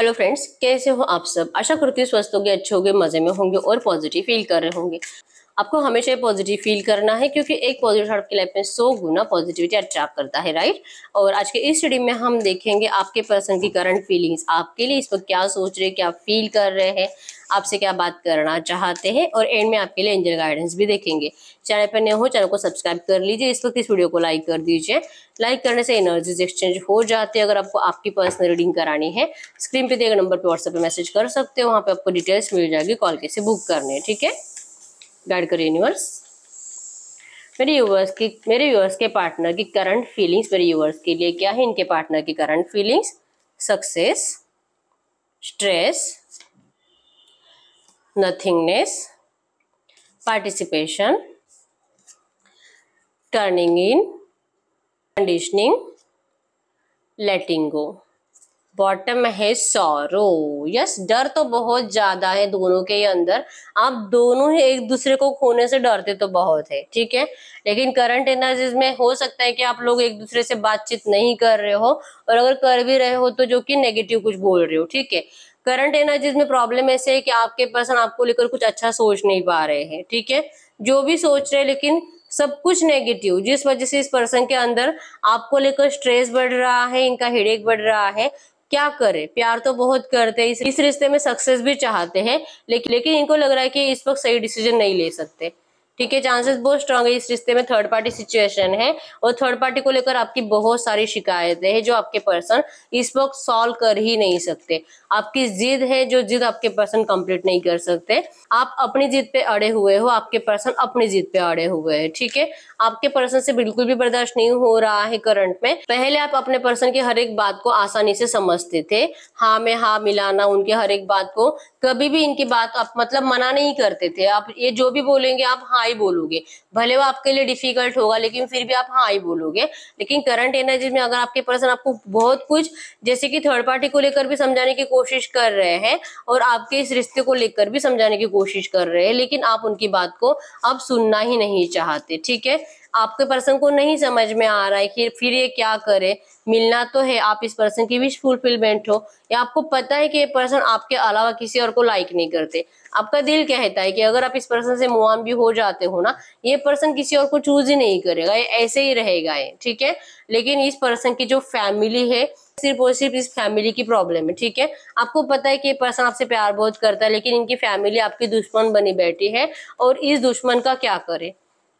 hello friends कैसे हो आप सब आशा करती हूँ स्वस्थ होंगे अच्छे होंगे मजे में होंगे और पॉजिटिव फील कर रहे होंगे आपको हमेशा पॉजिटिव फील करना है क्योंकि एक पॉजिटिव आपकी लाइफ में सौ गुना पॉजिटिविटी अट्रैक्ट करता है राइट और आज के इस स्टडी में हम देखेंगे आपके पर्सन की करंट फीलिंग्स आपके लिए इस वक्त क्या सोच रहे हैं क्या फील कर रहे हैं आपसे क्या बात करना चाहते हैं और एंड में आपके लिए एंजल गाइडेंस भी देखेंगे चैनल पर नए हो चैनल को सब्सक्राइब कर लीजिए इस वक्त इस वीडियो को लाइक कर दीजिए लाइक करने से एनर्जीज एक्सचेंज हो जाते हैं अगर आपको आपकी पर्सनल रीडिंग करानी है स्क्रीन पे दिए गए नंबर पर व्हाट्सएप पर मैसेज कर सकते हो वहाँ पर आपको डिटेल्स मिल जाएगी कॉल कैसे बुक करने ठीक है गाइड करो यूनिवर्स मेरे यूवर्स की मेरे यूवर्स के पार्टनर की करंट फीलिंग्स मेरे यूवर्स के लिए क्या है इनके पार्टनर की current feelings success stress nothingness participation turning in conditioning letting go bottom है सौरो यस डर तो बहुत ज्यादा है दोनों के अंदर आप दोनों ही एक दूसरे को खोने से डरते तो बहुत है ठीक है लेकिन करंट एनर्जीज में हो सकता है कि आप लोग एक दूसरे से बातचीत नहीं कर रहे हो और अगर कर भी रहे हो तो जो कि नेगेटिव कुछ बोल रहे हो ठीक है करंट एनर्जीज में प्रॉब्लम ऐसे है कि आपके पर्सन आपको लेकर कुछ अच्छा सोच नहीं पा रहे हैं ठीक है जो भी सोच रहे लेकिन सब कुछ नेगेटिव जिस वजह से इस पर्सन के अंदर आपको लेकर स्ट्रेस बढ़ रहा है इनका हेडेक बढ़ रहा है क्या करें प्यार तो बहुत करते हैं इस, इस रिश्ते में सक्सेस भी चाहते हैं लेकिन लेकिन इनको लग रहा है कि इस वक्त सही डिसीजन नहीं ले सकते ठीक है चांसेस बहुत स्ट्रांग है इस रिश्ते में थर्ड पार्टी सिचुएशन है और थर्ड पार्टी को लेकर आपकी बहुत सारी शिकायतें हैं जो आपके पर्सन इस वक्त सॉल्व कर ही नहीं सकते आपकी जिद है जो जिद आपके पर्सन कंप्लीट नहीं कर सकते आप अपनी जिद पे अड़े हुए हो आपके पर्सन अपनी जिद पे अड़े हुए हैं ठीक है आपके पर्सन से बिल्कुल भी बर्दाश्त नहीं हो रहा है करंट में पहले आप अपने पर्सन की हर एक बात को आसानी से समझते थे हाँ में हाँ मिलाना उनके हर एक बात को कभी भी इनकी बात आप मतलब मना नहीं करते थे आप ये जो भी बोलेंगे आप हाँ हाई बोलोगे भले वो आपके लिए डिफिकल्ट होगा लेकिन फिर भी आप हाई बोलोगे लेकिन करंट एनर्जी में अगर आपके पर्सन आपको बहुत कुछ जैसे कि थर्ड पार्टी को लेकर भी समझाने की कोशिश कर रहे हैं और आपके इस रिश्ते को लेकर भी समझाने की कोशिश कर रहे हैं लेकिन आप उनकी बात को अब सुनना ही नहीं चाहते ठीक है आपके पर्सन को नहीं समझ में आ रहा है कि फिर ये क्या करे मिलना तो है आप इस पर्सन की विश फुलफिलमेंट हो या आपको पता है कि ये पर्सन आपके अलावा किसी और को लाइक नहीं करते आपका दिल कहता है कि अगर आप इस पर्सन से मुआम भी हो जाते हो ना ये पर्सन किसी और को चूज ही नहीं करेगा ये ऐसे ही रहेगा ये ठीक है लेकिन इस पर्सन की जो फैमिली है सिर्फ और सिर्फ इस फैमिली की प्रॉब्लम है ठीक है आपको पता है कि ये पर्सन आपसे प्यार बहुत करता है लेकिन इनकी फैमिली आपकी दुश्मन बनी बैठी है और इस दुश्मन का क्या करे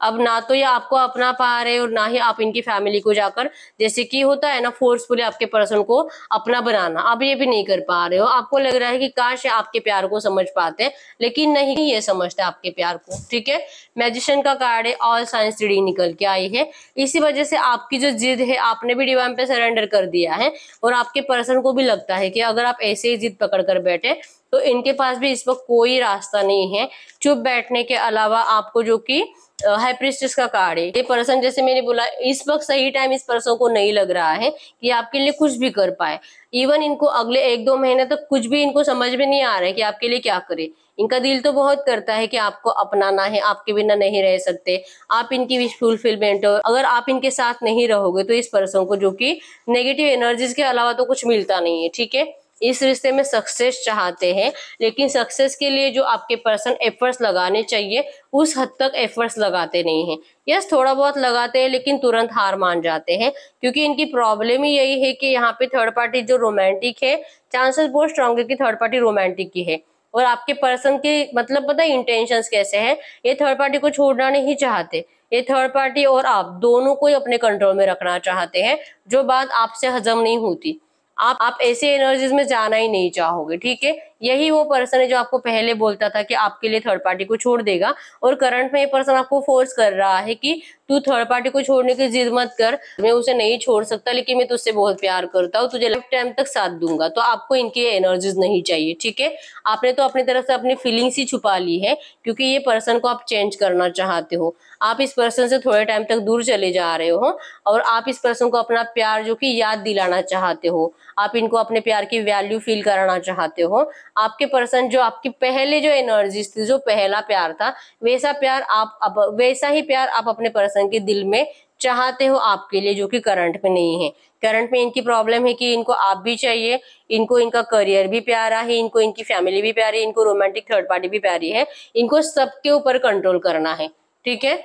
अब ना तो ये आपको अपना पा रहे और ना ही आप इनकी फैमिली को जाकर जैसे कि होता है ना फोर्सफुली आपके पर्सन को अपना बनाना आप ये भी नहीं कर पा रहे हो आपको लग रहा है कि काश आपके प्यार को समझ पाते लेकिन नहीं ये समझते आपके प्यार को ठीक है मैजिशियन का कार्ड है ऑल साइंस रीडिंग निकल के आई है इसी वजह से आपकी जो जिद है आपने भी डिवाइन पे सरेंडर कर दिया है और आपके पर्सन को भी लगता है कि अगर आप ऐसे ही जिद पकड़ कर बैठे तो इनके पास भी इस वक्त कोई रास्ता नहीं है चुप बैठने के अलावा आपको जो कि हाई प्रिस्टिस का कार्ड है ये पर्सन जैसे मैंने बोला इस वक्त सही टाइम इस पर्सन को नहीं लग रहा है कि आपके लिए कुछ भी कर पाए इवन इनको अगले एक दो महीने तक कुछ भी इनको समझ में नहीं आ रहा है कि आपके लिए क्या करे इनका दिल तो बहुत करता है कि आपको अपनाना है आपके बिना नहीं रह सकते आप इनकी विश फुलफिलमेंट हो अगर आप इनके साथ नहीं रहोगे तो इस पर्सन को जो कि नेगेटिव एनर्जीज के अलावा तो कुछ मिलता नहीं है ठीक है इस रिश्ते में सक्सेस चाहते हैं लेकिन सक्सेस के लिए जो आपके पर्सन एफर्ट्स लगाने चाहिए उस हद तक एफर्ट्स लगाते नहीं हैं यस थोड़ा बहुत लगाते हैं लेकिन तुरंत हार मान जाते हैं क्योंकि इनकी प्रॉब्लम ही यही है कि यहाँ पे थर्ड पार्टी जो रोमांटिक है चांसेस बहुत स्ट्रांग है कि थर्ड पार्टी रोमांटिक की है और आपके पर्सन के मतलब पता है इंटेंशंस कैसे हैं ये थर्ड पार्टी को छोड़ना नहीं चाहते ये थर्ड पार्टी और आप दोनों को ही अपने कंट्रोल में रखना चाहते हैं जो बात आपसे हजम नहीं होती आप आप ऐसे एनर्जीज में जाना ही नहीं चाहोगे ठीक है यही वो पर्सन है जो आपको पहले बोलता था कि आपके लिए थर्ड पार्टी को छोड़ देगा और करंट में ये पर्सन आपको फोर्स कर रहा है कि तू थर्ड पार्टी को छोड़ने की जिद मत कर मैं उसे नहीं छोड़ सकता लेकिन मैं तुझसे बहुत प्यार करता हूँ तुझे लाइफ टाइम तक साथ दूंगा तो आपको इनकी एनर्जीज नहीं चाहिए ठीक है आपने तो अपनी तरफ से अपनी फीलिंग्स ही छुपा ली है क्योंकि ये पर्सन को आप चेंज करना चाहते हो आप इस पर्सन से थोड़े टाइम तक दूर चले जा रहे हो और आप इस पर्सन को अपना प्यार जो कि याद दिलाना चाहते हो आप इनको अपने प्यार की वैल्यू फील कराना चाहते हो आपके पर्सन जो आपकी पहले जो एनर्जी थी जो पहला प्यार था वैसा प्यार आप अब वैसा ही प्यार आप अपने पर्सन के दिल में चाहते हो आपके लिए जो कि करंट में नहीं है करंट में इनकी प्रॉब्लम है कि इनको आप भी चाहिए इनको इनका करियर भी प्यारा है इनको इनकी फैमिली भी प्यारी है इनको रोमांटिक थर्ड पार्टी भी प्यारी है इनको सबके ऊपर कंट्रोल करना है ठीक है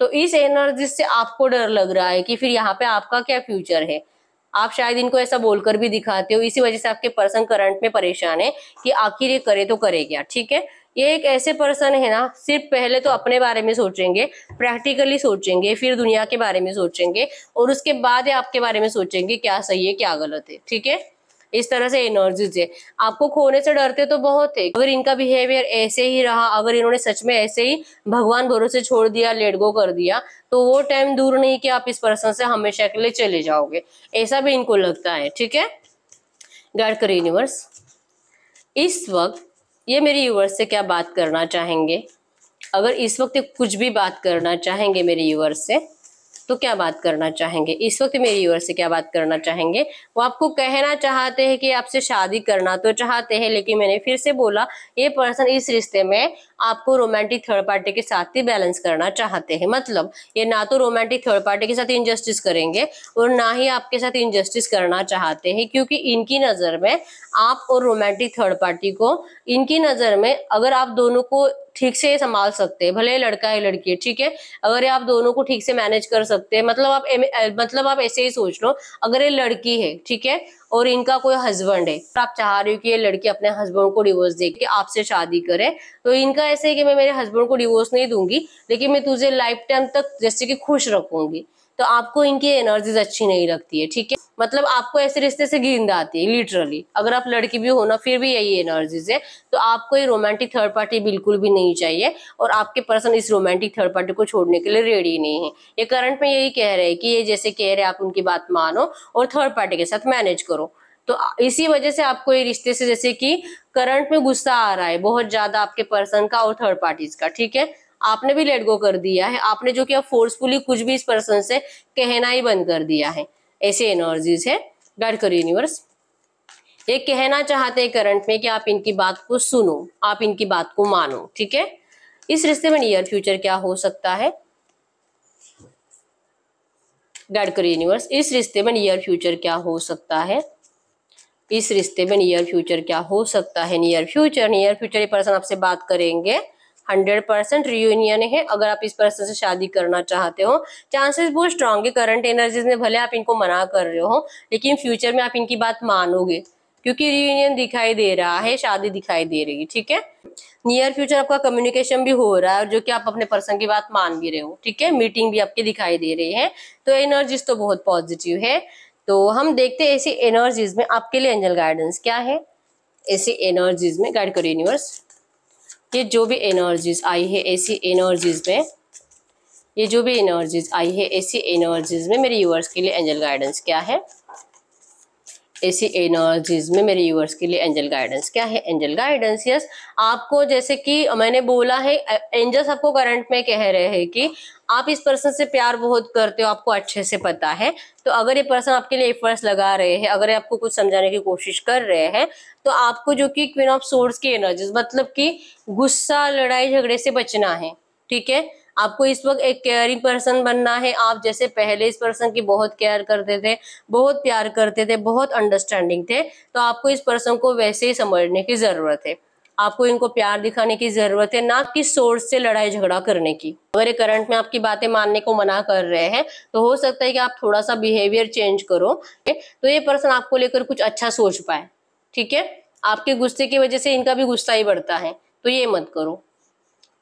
तो इस एनर्जी से आपको डर लग रहा है कि फिर यहाँ पे आपका क्या फ्यूचर है आप शायद इनको ऐसा बोलकर भी दिखाते हो इसी वजह से आपके पर्सन करंट में परेशान है कि आखिर ये करे तो करे क्या ठीक है ये एक ऐसे पर्सन है ना सिर्फ पहले तो अपने बारे में सोचेंगे प्रैक्टिकली सोचेंगे फिर दुनिया के बारे में सोचेंगे और उसके बाद आपके बारे में सोचेंगे क्या सही है क्या गलत है ठीक है इस तरह से एनर्जी है आपको खोने से डरते तो बहुत है अगर इनका बिहेवियर ऐसे ही रहा अगर इन्होंने सच में ऐसे ही भगवान भरोसे छोड़ दिया लेडगो कर दिया तो वो टाइम दूर नहीं कि आप इस पर्सन से हमेशा के लिए चले जाओगे ऐसा भी इनको लगता है ठीक है गाइड कर यूनिवर्स इस वक्त ये मेरे यूवर्स से क्या बात करना चाहेंगे अगर इस वक्त कुछ भी बात करना चाहेंगे मेरे यूवर्स से तो क्या बात करना चाहेंगे इस वक्त मेरे यूवर से क्या बात करना चाहेंगे वो आपको कहना चाहते हैं कि आपसे शादी करना तो चाहते हैं लेकिन मैंने फिर से बोला ये पर्सन इस रिश्ते में आपको रोमांटिक थर्ड पार्टी के साथ ही बैलेंस करना चाहते हैं मतलब ये ना तो रोमांटिक थर्ड पार्टी के साथ इनजस्टिस करेंगे और ना ही आपके साथ इनजस्टिस करना चाहते हैं क्योंकि इनकी नज़र में आप और रोमांटिक थर्ड पार्टी को इनकी नज़र में अगर आप दोनों को ठीक से संभाल सकते हैं भले है लड़का है लड़की है ठीक है अगर ये आप दोनों को ठीक से मैनेज कर सकते हैं मतलब आप मतलब आप ऐसे ही सोच लो अगर ये लड़की है ठीक है और इनका कोई हस्बैंड है तो आप चाह रही हो कि ये लड़की अपने हस्बैंड को डिवोर्स दे के आपसे शादी करे तो इनका ऐसे है कि मैं मेरे हस्बैंड को डिवोर्स नहीं दूंगी लेकिन मैं तुझे लाइफ टाइम तक जैसे कि खुश रखूंगी तो आपको इनकी एनर्जीज अच्छी नहीं लगती है ठीक है मतलब आपको ऐसे रिश्ते से गिंद आती है लिटरली अगर आप लड़की भी हो ना फिर भी यही एनर्जीज है तो आपको ये रोमांटिक थर्ड पार्टी बिल्कुल भी नहीं चाहिए और आपके पर्सन इस रोमांटिक थर्ड पार्टी को छोड़ने के लिए रेडी नहीं है ये करंट में यही कह रहे हैं कि ये जैसे कह रहे हैं आप उनकी बात मानो और थर्ड पार्टी के साथ मैनेज करो तो इसी वजह से आपको ये रिश्ते से जैसे कि करंट में गुस्सा आ रहा है बहुत ज्यादा आपके पर्सन का और थर्ड पार्टीज का ठीक है आपने भी लेट गो कर दिया है आपने जो किया फोर्सफुली कुछ भी इस पर्सन से कहना ही बंद कर दिया है ऐसे एनर्जीज है गाइड यूनिवर्स ये कहना चाहते हैं करंट में कि आप इनकी बात को सुनो आप इनकी बात को मानो ठीक है इस रिश्ते में नियर फ्यूचर क्या हो सकता है गाइड करो यूनिवर्स इस रिश्ते में नियर फ्यूचर क्या हो सकता है इस रिश्ते में नियर फ्यूचर क्या हो सकता है नियर फ्यूचर नियर फ्यूचर ये पर्सन आपसे बात करेंगे हंड्रेड परसेंट रियूनियन है अगर आप इस पर्सन से शादी करना चाहते हो चांसेस बहुत स्ट्रांग है करंट एनर्जीज में भले आप इनको मना कर रहे हो लेकिन फ्यूचर में आप इनकी बात मानोगे क्योंकि रियूनियन दिखाई दे रहा है शादी दिखाई दे रही है ठीक है नियर फ्यूचर आपका कम्युनिकेशन भी हो रहा है और जो कि आप अपने पर्सन की बात मान भी रहे हो ठीक है मीटिंग भी आपकी दिखाई दे रही है तो एनर्जीज तो बहुत पॉजिटिव है तो हम देखते हैं ऐसी एनर्जीज में आपके लिए एंजल गाइडेंस क्या है ऐसी एनर्जीज में गाइड करो यूनिवर्स ये जो भी एनर्जीज आई है ऐसी एनर्जीज में ये जो भी एनर्जीज आई है ऐसी एनर्जीज में मेरे यूवर्स के लिए एंजल गाइडेंस क्या है ऐसी एनर्जीज में मेरे यूवर्स के लिए एंजल गाइडेंस क्या है एंजल गाइडेंस यस आपको जैसे कि मैंने बोला है एंजल्स आपको करंट में कह रहे हैं कि आप इस पर्सन से प्यार बहुत करते हो आपको अच्छे से पता है तो अगर ये पर्सन आपके लिए एफर्ट्स लगा रहे हैं अगर ये आपको कुछ समझाने की कोशिश कर रहे हैं तो आपको जो कि क्वीन ऑफ सोर्स की एनर्जीज मतलब कि गुस्सा लड़ाई झगड़े से बचना है ठीक है आपको इस वक्त एक केयरिंग पर्सन बनना है आप जैसे पहले इस पर्सन की बहुत केयर करते थे बहुत प्यार करते थे बहुत अंडरस्टैंडिंग थे तो आपको इस पर्सन को वैसे ही समझने की ज़रूरत है आपको इनको प्यार दिखाने की जरूरत है ना कि सोर्स से लड़ाई झगड़ा करने की अगर ये करंट में आपकी बातें मानने को मना कर रहे हैं तो हो सकता है कि आप थोड़ा सा बिहेवियर चेंज करो तो ये पर्सन आपको लेकर कुछ अच्छा सोच पाए ठीक है आपके गुस्से की वजह से इनका भी गुस्सा ही बढ़ता है तो ये मत करो